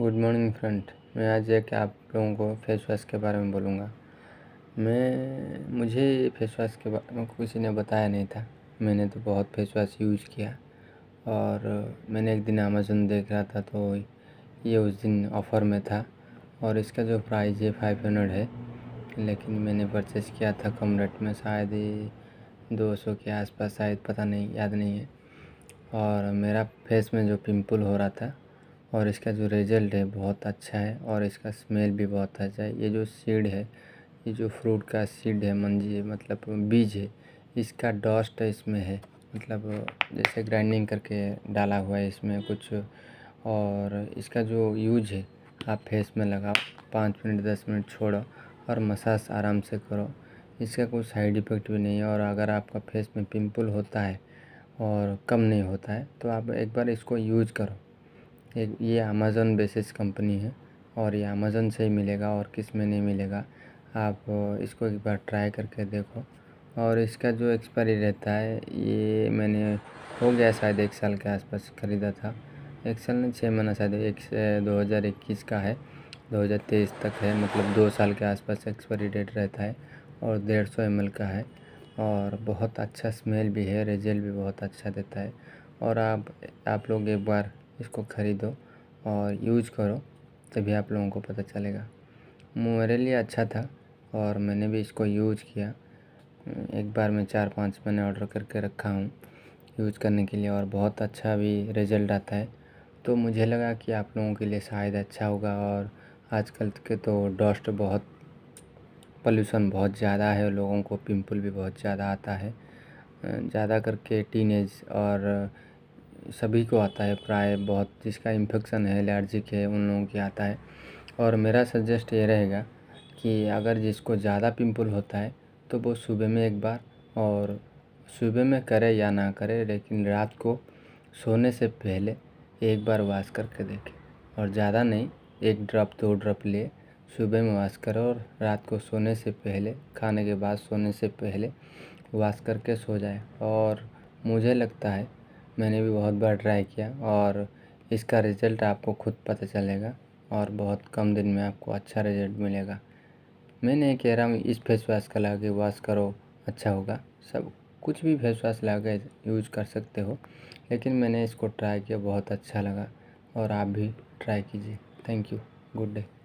good morning friend मैं आज एक आप लोगों को फेस वॉश के बारे में बोलूँगा मैं मुझे फेस वॉश के बारे में किसी ने बताया नहीं था मैंने तो बहुत फेस वॉश यूज किया और मैंने एक दिन अमेजोन देख रहा था तो ये उस दिन ऑफ़र में था और इसका जो प्राइस है फाइव हंड्रेड है लेकिन मैंने परचेस किया था कम रेट में शायद ही दो सौ के आसपास शायद पता नहीं याद नहीं है और मेरा फेस में जो पिंपल हो रहा था और इसका जो रिज़ल्ट है बहुत अच्छा है और इसका स्मेल भी बहुत अच्छा है ये जो सीड है ये जो फ्रूट का सीड है मंजी है मतलब बीज है इसका डॉस्ट इसमें है मतलब जैसे ग्राइंडिंग करके डाला हुआ है इसमें कुछ और इसका जो यूज है आप फेस में लगाओ पाँच मिनट दस मिनट छोड़ो और मसाज आराम से करो इसका कोई साइड इफ़ेक्ट भी नहीं है और अगर आपका फेस में पिंपल होता है और कम नहीं होता है तो आप एक बार इसको यूज करो एक ये अमेज़ोन बेसिस कंपनी है और ये अमेज़ोन से ही मिलेगा और किस में नहीं मिलेगा आप इसको एक बार ट्राई करके देखो और इसका जो एक्सपायरी रहता है ये मैंने हो गया शायद एक साल के आसपास ख़रीदा था एक साल नहीं छः महीना शायद एक दो हज़ार इक्कीस का है दो हज़ार तेईस तक है मतलब दो साल के आसपास एक्सपायरी डेट रहता है और डेढ़ सौ एम का है और बहुत अच्छा स्मेल भी है रिजल्ट भी बहुत अच्छा देता है और आप आप लोग एक बार इसको ख़रीदो और यूज़ करो तभी आप लोगों को पता चलेगा मेरे लिए अच्छा था और मैंने भी इसको यूज किया एक बार में चार पाँच मैंने ऑर्डर करके रखा हूँ यूज करने के लिए और बहुत अच्छा भी रिज़ल्ट आता है तो मुझे लगा कि आप लोगों के लिए शायद अच्छा होगा और आजकल के तो डस्ट बहुत पॉल्यूशन बहुत ज़्यादा है लोगों को पिंपल भी बहुत ज़्यादा आता है ज़्यादा करके टीनेज और सभी को आता है प्राय बहुत जिसका इन्फेक्शन है एलर्जिक है उन लोगों के आता है और मेरा सजेस्ट ये रहेगा कि अगर जिसको ज़्यादा पिम्पल होता है तो वो सुबह में एक बार और सुबह में करे या ना करे लेकिन रात को सोने से पहले एक बार वाश करके देखें और ज़्यादा नहीं एक ड्रॉप दो ड्रॉप ले सुबह में वाश करो और रात को सोने से पहले खाने के बाद सोने से पहले वाश करके सो जाए और मुझे लगता है मैंने भी बहुत बार ट्राई किया और इसका रिज़ल्ट आपको खुद पता चलेगा और बहुत कम दिन में आपको अच्छा रिज़ल्ट मिलेगा मैं नहीं कह रहा हूँ इस फेस वाश का लगा के वॉश करो अच्छा होगा सब कुछ भी फेस वाश लगा के यूज कर सकते हो लेकिन मैंने इसको ट्राई किया बहुत अच्छा लगा और आप भी ट्राई कीजिए थैंक यू गुड डे